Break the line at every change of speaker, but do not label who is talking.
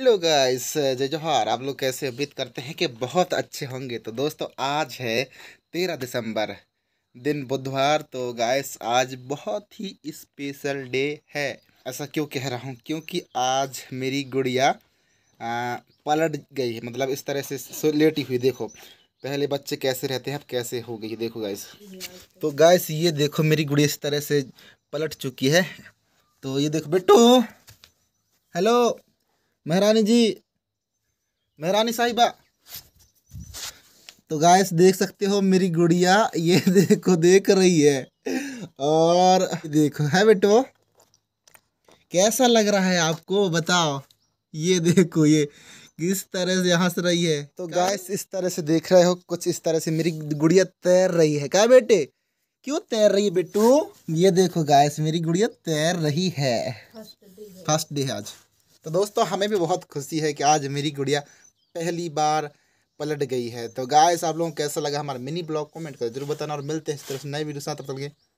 hello guys जय जोहार आप लोग कैसे उम्मीद करते हैं कि बहुत अच्छे होंगे तो दोस्तों आज है तेरह दिसंबर दिन बुधवार तो गाइस आज बहुत ही स्पेशल डे है ऐसा क्यों कह रहा हूँ क्योंकि आज मेरी गुड़िया आ, पलट गई है मतलब इस तरह से लेटी हुई देखो पहले बच्चे कैसे रहते हैं अब कैसे हो गई देखो गाइस तो गाइस ये देखो मेरी गुड़िया इस तरह से पलट चुकी है तो ये देखो बेटू हेलो महारानी जी महारानी साहिबा तो गायस देख सकते हो मेरी गुड़िया ये देखो देख रही है और देखो है बेटो कैसा लग रहा है आपको बताओ ये देखो ये किस तरह से हंस रही है तो गायस इस तरह से देख रहे हो कुछ इस तरह से मेरी गुड़िया तैर रही है क्या बेटे क्यों तैर रही है बेटू ये देखो गायस मेरी गुड़िया तैर रही है फर्स्ट डे है आज तो दोस्तों हमें भी बहुत खुशी है कि आज मेरी गुड़िया पहली बार पलट गई है तो गाय आप लोगों को कैसा लगा हमारा मिनी ब्लॉग कमेंट कर जरूर बताना और मिलते हैं इस तरह से नए वीडियो साथ तब तक